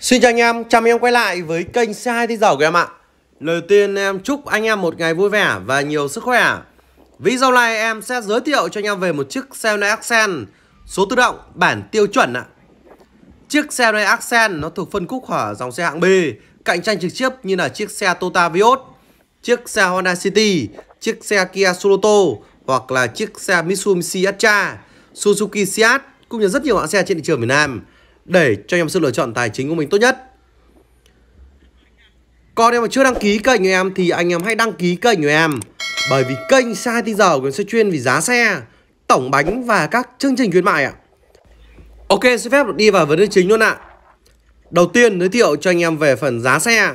Xin chào anh em, chào mừng em quay lại với kênh xe 2 Thế Giàu của em ạ Lời tiên em chúc anh em một ngày vui vẻ và nhiều sức khỏe Video này em sẽ giới thiệu cho anh em về một chiếc xe này Accent số tự động bản tiêu chuẩn ạ Chiếc xe này Accent nó thuộc phân khúc của dòng xe hạng B cạnh tranh trực tiếp như là chiếc xe Toyota Vios chiếc xe Honda City chiếc xe Kia Sorento hoặc là chiếc xe Mitsubishi Atra Suzuki Seat cũng như rất nhiều hãng xe trên thị trường Việt Nam để cho anh em sự lựa chọn tài chính của mình tốt nhất. Còn em mà chưa đăng ký kênh của em thì anh em hãy đăng ký kênh của em. Bởi vì kênh sai tí giờ của em sẽ chuyên về giá xe, tổng bánh và các chương trình khuyến mại ạ. Ok, xin phép đi vào vấn đề chính luôn ạ. Đầu tiên giới thiệu cho anh em về phần giá xe.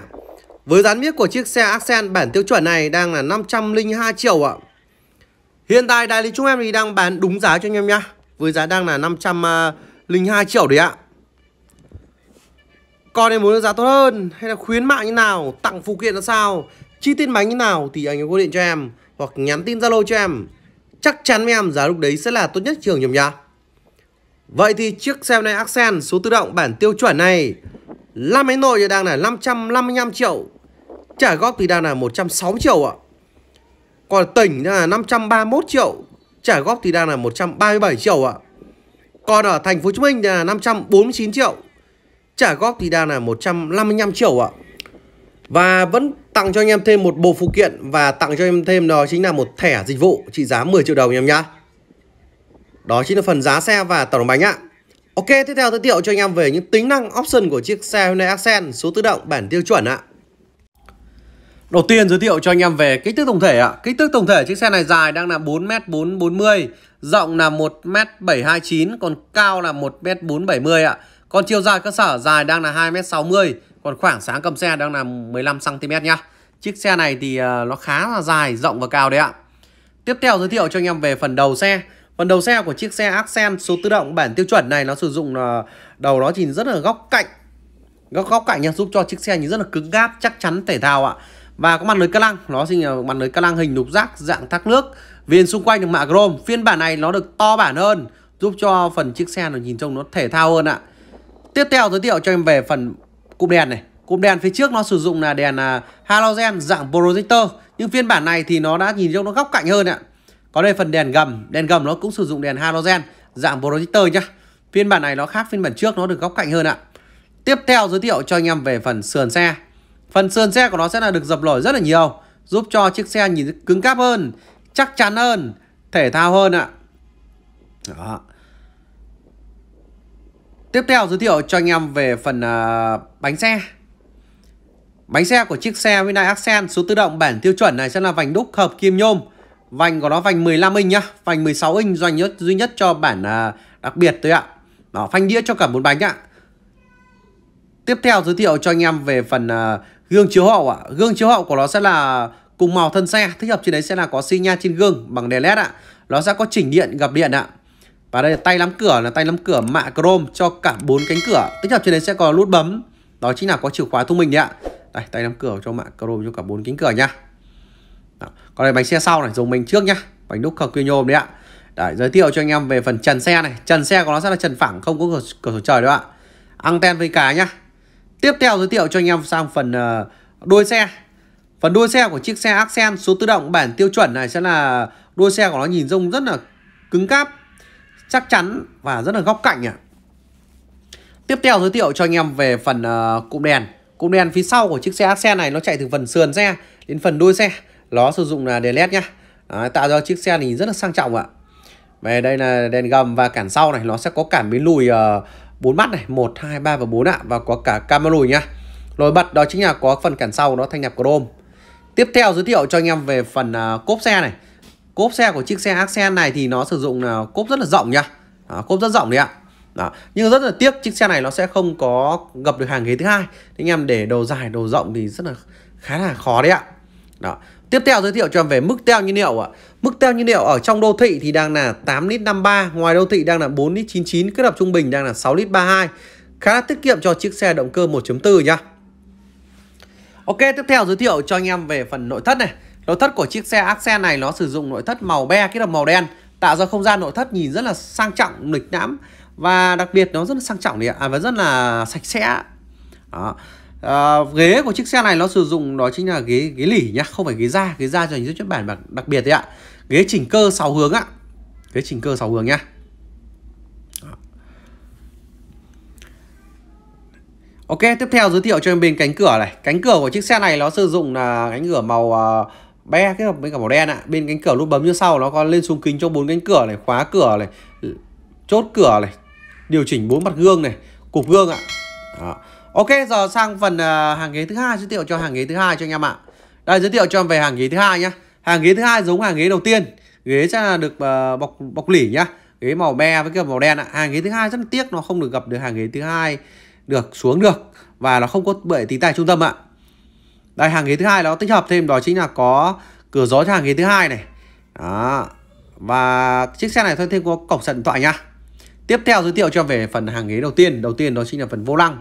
Với giá miếc của chiếc xe Accent bản tiêu chuẩn này đang là 502 triệu ạ. Hiện tại đại lý chúng em thì đang bán đúng giá cho anh em nhá. Với giá đang là 502 ờ, triệu đấy ạ. Con em muốn được giá tốt hơn hay là khuyến mại như nào, tặng phụ kiện là sao, chi tiết máy như nào thì anh ấy gọi điện cho em hoặc nhắn tin Zalo cho em. Chắc chắn với em giá lúc đấy sẽ là tốt nhất trường nhầm nhá. Vậy thì chiếc xe này Accent số tự động bản tiêu chuẩn này Năm máy nội thì đang là 555 triệu Trả góp thì đang là 160 triệu ạ Còn tỉnh là 531 triệu Trả góp thì đang là 137 triệu ạ Còn ở thành phố Hồ Chí Minh là 549 triệu trả góp thì đang là 155 triệu ạ và vẫn tặng cho anh em thêm một bộ phụ kiện và tặng cho anh em thêm đó chính là một thẻ dịch vụ trị giá 10 triệu đồng anh em nhá đó chính là phần giá xe và tổng bánh ạ Ok tiếp theo giới thiệu cho anh em về những tính năng option của chiếc xe Hyundai Accent số tự động bản tiêu chuẩn ạ Đầu tiên giới thiệu cho anh em về kích thước tổng thể ạ. Kích thước tổng thể chiếc xe này dài đang là 4m440, rộng là 1m729 còn cao là 1m470 ạ. Còn chiều dài cơ sở dài đang là 2m60, còn khoảng sáng cầm xe đang là 15cm nhá. Chiếc xe này thì ờ, nó khá là dài, rộng và cao đấy ạ. Tiếp theo giới thiệu cho anh em về phần đầu xe. Phần đầu xe của chiếc xe Accent số tự động bản tiêu chuẩn này nó sử dụng là ờ, đầu nó nhìn rất là góc cạnh. Góc góc cạnh nha, giúp cho chiếc xe nhìn rất là cứng cáp, chắc chắn thể thao ạ. Và có mặt lưới ca lăng, nó sinh ờ, mặt lưới ca lăng hình lục giác dạng thác nước. Viền xung quanh được mạ chrome, phiên bản này nó được to bản hơn, giúp cho phần chiếc xe nó nhìn trông nó thể thao hơn ạ. Tiếp theo giới thiệu cho em về phần cụm đèn này. Cụm đèn phía trước nó sử dụng là đèn à, halogen dạng projector. Nhưng phiên bản này thì nó đã nhìn trông nó góc cạnh hơn ạ. Có đây phần đèn gầm, đèn gầm nó cũng sử dụng đèn halogen dạng projector nhá. Phiên bản này nó khác phiên bản trước nó được góc cạnh hơn ạ. Tiếp theo giới thiệu cho anh em về phần sườn xe. Phần sườn xe của nó sẽ là được dập nổi rất là nhiều, giúp cho chiếc xe nhìn cứng cáp hơn, chắc chắn hơn, thể thao hơn ạ. Đó. Tiếp theo giới thiệu cho anh em về phần uh, bánh xe Bánh xe của chiếc xe Hyundai Accent số tự động bản tiêu chuẩn này sẽ là vành đúc hợp kim nhôm Vành của nó vành 15 inch nhá Vành 16 inch doanh nhất duy nhất cho bản uh, đặc biệt thôi ạ Đó, Phanh đĩa cho cả bốn bánh ạ Tiếp theo giới thiệu cho anh em về phần uh, gương chiếu hậu ạ Gương chiếu hậu của nó sẽ là cùng màu thân xe Thích hợp trên đấy sẽ là có xi nha trên gương bằng đèn led ạ Nó sẽ có chỉnh điện gặp điện ạ và đây là tay nắm cửa là tay nắm cửa mạ chrome cho cả bốn cánh cửa tích hợp trên đấy sẽ có nút bấm đó chính là có chìa khóa thông minh đấy ạ đây tay nắm cửa cho mạ chrome cho cả bốn cánh cửa nhá đó. còn đây bánh xe sau này dùng mình trước nhá bánh đúc cực quy nhôm đấy ạ Đấy, giới thiệu cho anh em về phần trần xe này Trần xe của nó sẽ là trần phẳng không có cửa, cửa sổ trời đâu ạ Anten với cả nhá Tiếp theo giới thiệu cho anh em sang phần uh, đuôi xe Phần đuôi xe của chiếc xe Accent số tự động bản tiêu chuẩn này sẽ là Đuôi xe của nó nhìn trông rất là cứng cáp chắc chắn và rất là góc cạnh ạ. À. Tiếp theo giới thiệu cho anh em về phần uh, cụm đèn. Cụm đèn phía sau của chiếc xe Accent này nó chạy từ phần sườn xe đến phần đuôi xe. Nó sử dụng là đèn led nhá. À, tạo ra chiếc xe này rất là sang trọng ạ. À. Về đây là đèn gầm và cản sau này nó sẽ có cản biến lùi uh, ờ, 4 mắt này, 1 2 3 và 4 ạ và có cả camera lùi nhá. Nổi bật đó chính là có phần cản sau nó thanh nhập chrome. Tiếp theo giới thiệu cho anh em về phần uh, cốp xe này cốp xe của chiếc xe Accent này thì nó sử dụng là cốp rất là rộng nhá à, cốp rất rộng đấy ạ đó. nhưng rất là tiếc chiếc xe này nó sẽ không có gập được hàng ghế thứ hai anh em để đồ dài đồ rộng thì rất là khá là khó đấy ạ đó tiếp theo giới thiệu cho em về mức teo nhiên liệu ạ mức teo nhiên liệu ở trong đô thị thì đang là 8 lít 53 ngoài đô thị đang là 4 lít 99 kết hợp trung bình đang là 6 lít 32 khá là tiết kiệm cho chiếc xe động cơ 1.4 nhá Ok tiếp theo giới thiệu cho anh em về phần nội thất này Nội thất của chiếc xe Accent này nó sử dụng nội thất màu be kết hợp màu đen tạo ra không gian nội thất nhìn rất là sang trọng, lịch lãm và đặc biệt nó rất là sang trọng đấy ạ, à, và rất là sạch sẽ. Đó. À, ghế của chiếc xe này nó sử dụng đó chính là ghế ghế lỉ nhá, không phải ghế da, ghế da dành cho chất bản đặc biệt đấy ạ. Ghế chỉnh cơ 6 hướng ạ. Ghế chỉnh cơ 6 hướng nhá. Ok, tiếp theo giới thiệu cho em bên cánh cửa này. Cánh cửa của chiếc xe này nó sử dụng là cánh cửa màu uh, be kết hợp với cả màu đen ạ à. bên cánh cửa nút bấm như sau nó có lên xuống kính cho bốn cánh cửa này khóa cửa này chốt cửa này điều chỉnh bốn mặt gương này cục gương ạ à. ok giờ sang phần à, hàng ghế thứ hai giới thiệu cho hàng ghế thứ hai cho anh em ạ à. đây giới thiệu cho em về hàng ghế thứ hai nhá hàng ghế thứ hai giống hàng ghế đầu tiên ghế chắc là được à, bọc bọc lỉ nhá ghế màu be với cái màu đen ạ à. hàng ghế thứ hai rất tiếc nó không được gặp được hàng ghế thứ hai được xuống được và nó không có bệ tí tài trung tâm ạ à đây hàng ghế thứ hai nó tích hợp thêm đó chính là có cửa gió cho hàng ghế thứ hai này đó. và chiếc xe này thôi thêm có cổng sạc điện thoại nha tiếp theo giới thiệu cho về phần hàng ghế đầu tiên đầu tiên đó chính là phần vô lăng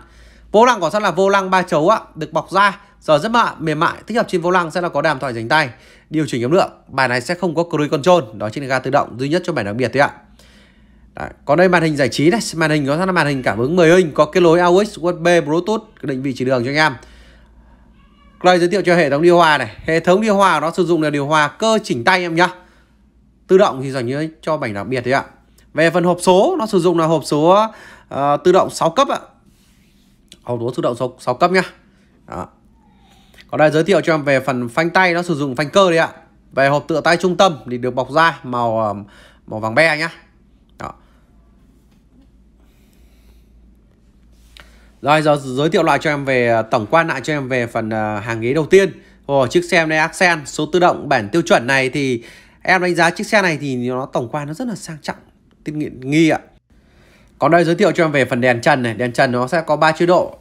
vô lăng có sẵn là vô lăng ba chấu á được bọc da giờ rất mạ mềm mại tích hợp trên vô lăng sẽ là có đàm thoại dành tay điều chỉnh âm lượng bài này sẽ không có cruise control đó chính là ga tự động duy nhất cho bài đặc biệt thôi ạ Đấy. còn đây màn hình giải trí này màn hình có sẵn là màn hình cảm ứng 10 inch có kết nối aux usb bluetooth định vị chỉ đường cho anh em đây giới thiệu cho hệ thống điều hòa này Hệ thống điều hòa nó sử dụng là điều hòa cơ chỉnh tay em nhá Tự động thì dành như cho bảnh đặc biệt đấy ạ Về phần hộp số Nó sử dụng là hộp số uh, tự động 6 cấp ạ Hộp số tự động 6, 6 cấp nhá Đó. Còn đây giới thiệu cho em về phần phanh tay Nó sử dụng phanh cơ đấy ạ Về hộp tựa tay trung tâm thì được bọc da màu ờ, màu vàng be nhá Rồi giờ giới thiệu lại cho em về à, tổng quan lại cho em về phần à, hàng ghế đầu tiên. Ồ, chiếc xe này Accent số tự động bản tiêu chuẩn này thì em đánh giá chiếc xe này thì nó tổng quan nó rất là sang trọng, tiết nghiệm nghi ạ. Còn đây giới thiệu cho em về phần đèn trần này, đèn trần nó sẽ có 3 chế độ.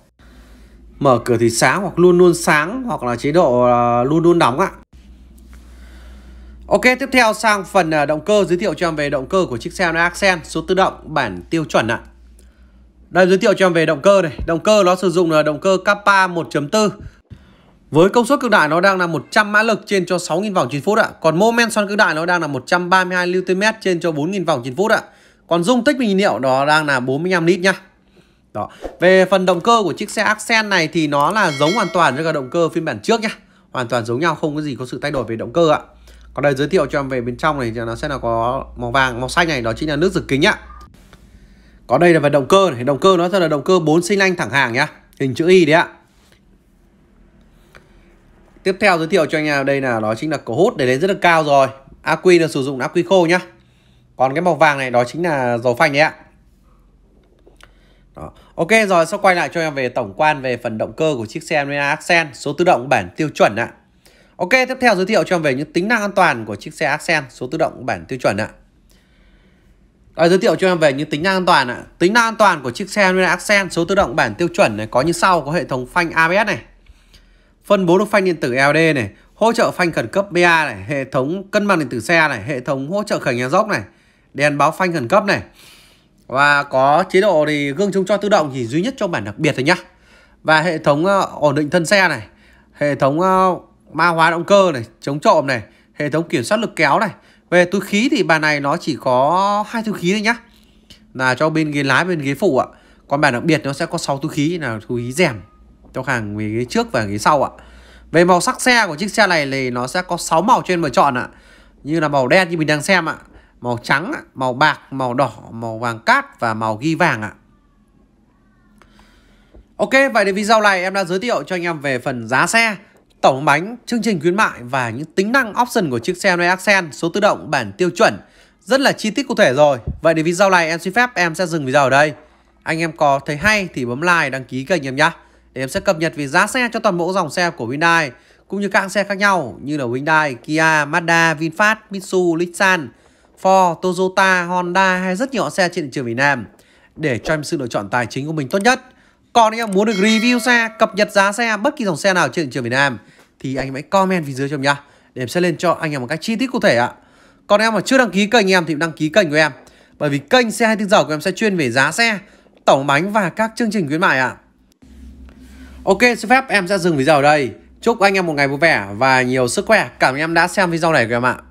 Mở cửa thì sáng hoặc luôn luôn sáng hoặc là chế độ à, luôn luôn đóng ạ. Ok, tiếp theo sang phần động cơ giới thiệu cho em về động cơ của chiếc xe này Accent số tự động bản tiêu chuẩn ạ. Đây giới thiệu cho em về động cơ này Động cơ nó sử dụng là động cơ Kappa 1.4 với công suất cực đại nó đang là 100 mã lực trên cho 6.000 vòng trên phút ạ. Còn mô men xoắn cực đại nó đang là 132 Nm trên cho 4.000 vòng trên phút ạ. Còn dung tích bình liệu đó đang là 45 lít nhá. Đó. Về phần động cơ của chiếc xe Accent này thì nó là giống hoàn toàn với cả động cơ phiên bản trước nhá. Hoàn toàn giống nhau không có gì có sự thay đổi về động cơ ạ. Còn đây giới thiệu cho em về bên trong này thì nó sẽ là có màu vàng, màu xanh này đó chính là nước rửa kính ạ có đây là về động cơ này động cơ nó thật là động cơ 4 xi lanh thẳng hàng nhá hình chữ Y đấy ạ tiếp theo giới thiệu cho anh em đây là đó chính là cổ hút để đến rất là cao rồi ác được sử dụng ác quy khô nhá còn cái màu vàng này đó chính là dầu phanh đấy ạ đó. Ok rồi sau quay lại cho em về tổng quan về phần động cơ của chiếc xe Renault Accent số tự động bản tiêu chuẩn ạ. Ok tiếp theo giới thiệu cho em về những tính năng an toàn của chiếc xe Accent số tự động bản tiêu chuẩn ạ à, giới thiệu cho em về những tính năng an toàn ạ. À. Tính năng an toàn của chiếc xe Hyundai Accent số tự động bản tiêu chuẩn này có như sau có hệ thống phanh ABS này. Phân bố được phanh điện tử LD này, hỗ trợ phanh khẩn cấp BA này, hệ thống cân bằng điện tử xe này, hệ thống hỗ trợ khởi nhà dốc này, đèn báo phanh khẩn cấp này. Và có chế độ thì gương chống cho tự động chỉ duy nhất cho bản đặc biệt thôi nhá. Và hệ thống ờ, ổn định thân xe này, hệ thống ờ, ma hóa động cơ này, chống trộm này, hệ thống kiểm soát lực kéo này, về túi khí thì bàn này nó chỉ có hai túi khí thôi nhá là cho bên ghế lái bên ghế phụ ạ còn bàn đặc biệt nó sẽ có 6 túi khí là túi khí rèm cho hàng về ghế trước và ghế sau ạ về màu sắc xe của chiếc xe này thì nó sẽ có 6 màu trên mà chọn ạ như là màu đen như mình đang xem ạ màu trắng ạ. màu bạc màu đỏ màu vàng cát và màu ghi vàng ạ Ok, vậy thì video này em đã giới thiệu cho anh em về phần giá xe tổng bánh, chương trình khuyến mại và những tính năng option của chiếc xe Hyundai Accent số tự động bản tiêu chuẩn rất là chi tiết cụ thể rồi. Vậy để video này em xin phép em sẽ dừng video ở đây. Anh em có thấy hay thì bấm like đăng ký kênh em nhé. Để em sẽ cập nhật về giá xe cho toàn bộ dòng xe của Hyundai cũng như các hãng xe khác nhau như là Hyundai, Kia, Mazda, VinFast, Mitsubishi, Nissan, Ford, Toyota, Honda hay rất nhiều xe trên thị trường Việt Nam để cho em sự lựa chọn tài chính của mình tốt nhất. Còn anh em muốn được review xe, cập nhật giá xe bất kỳ dòng xe nào trên thị trường Việt Nam thì anh em hãy comment phía dưới cho em nhá để em sẽ lên cho anh em một cách chi tiết cụ thể ạ. Còn em mà chưa đăng ký kênh em thì đăng ký kênh của em. Bởi vì kênh xe 24 giờ của em sẽ chuyên về giá xe, tổng bánh và các chương trình khuyến mại ạ. Ok, xin phép em sẽ dừng video ở đây. Chúc anh em một ngày vui vẻ và nhiều sức khỏe. Cảm ơn em đã xem video này của em ạ.